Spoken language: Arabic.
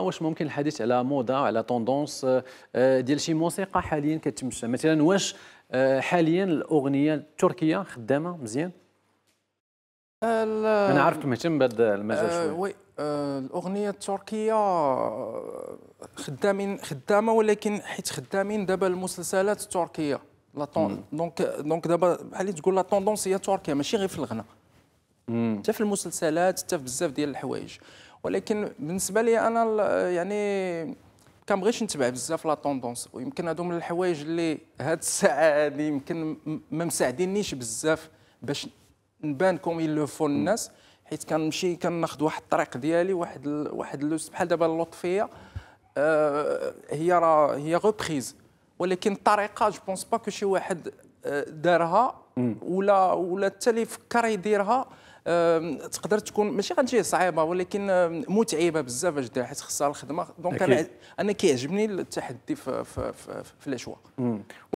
واش ممكن الحديث على موضه على طوندونس آه، آه، ديال شي موسيقى حاليا كتمشى مثلا واش آه، حاليا الاغنيه التركيه خدامه مزيان انا عارفك مهتم بهذا المجال شويه وي الاغنيه التركيه خدامين خدامه ولكن حيت خدامين دابا المسلسلات التركيه لا دونك دونك دابا بحال تقول لا طوندونس هي تركيا ماشي غير في الغناء حتى في المسلسلات حتى في بزاف ديال الحوايج ولكن بالنسبه لي انا يعني كنبغيش نتبع بزاف لا طوندونس ويمكن هادو من الحوايج اللي هاد الساعه هادي يمكن ما مساعدينيش بزاف باش نبان كوم لو فو الناس حيت كنمشي كناخذ واحد الطريق ديالي واحد ال... واحد اللوس بحال دابا اللطفيه آه هي راه هي غوبريز ولكن الطريقه جو بونس با كو شي واحد آه، دارها ولا ولا حتى اللي فكر يديرها تقدر تكون ماشي غنجي صعيبه ولكن متعبه بزاف اش حيت خصها الخدمه دونك انا انا كيعجبني التحدي في, في, في, في الاشواق